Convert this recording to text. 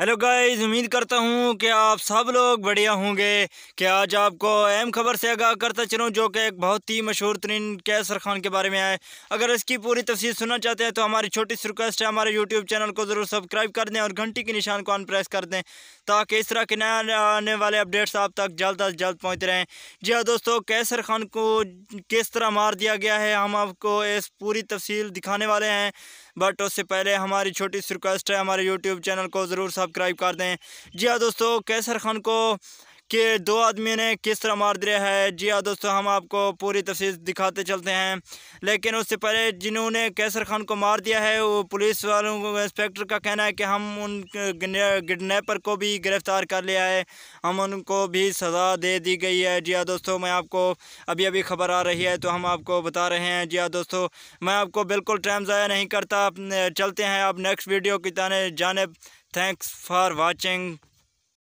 hello guys उम्मीद करता हूँ कि आप सब लोग बढ़िया होंगे कि आज आपको अहम खबर से आगाह करता चलूँ जो कि एक बहुत ही मशहूर तरीन कैसर खान के बारे में आए अगर इसकी पूरी तफसील सुनना चाहते हैं तो हमारी छोटी सी रिक्वेस्ट है हमारे यूट्यूब चैनल को ज़रूर सब्सक्राइब कर दें और घंटी के निशान को अनप्रेस प्रेस कर दें ताकि इस तरह के नया आने वाले अपडेट्स आप तक जल्द अज जल्द पहुँचते रहें जी हाँ दोस्तों कैसर खान को किस तरह मार दिया गया है हम आपको इस पूरी तफसील दिखाने वाले हैं बट उससे पहले हमारी छोटी सी रिक्वेस्ट है हमारे यूट्यूब चैनल को ज़रूर सब्सक्राइब कर दें जी हाँ दोस्तों कैसर खान को कि दो आदमी ने किस तरह मार दिया है जी हाँ दोस्तों हम आपको पूरी तफी दिखाते चलते हैं लेकिन उससे पहले जिन्होंने कैसर खान को मार दिया है वो पुलिस वालों को इंस्पेक्टर का कहना है कि हम उन किडनेपर को भी गिरफ़्तार कर लिया है हम उनको भी सज़ा दे दी गई है जी हाँ दोस्तों मैं आपको अभी अभी खबर आ रही है तो हम आपको बता रहे हैं जी हाँ दोस्तों मैं आपको बिल्कुल टाइम ज़ाया नहीं करता चलते हैं आप नेक्स्ट वीडियो की जाने थैंक्स फॉर वॉचिंग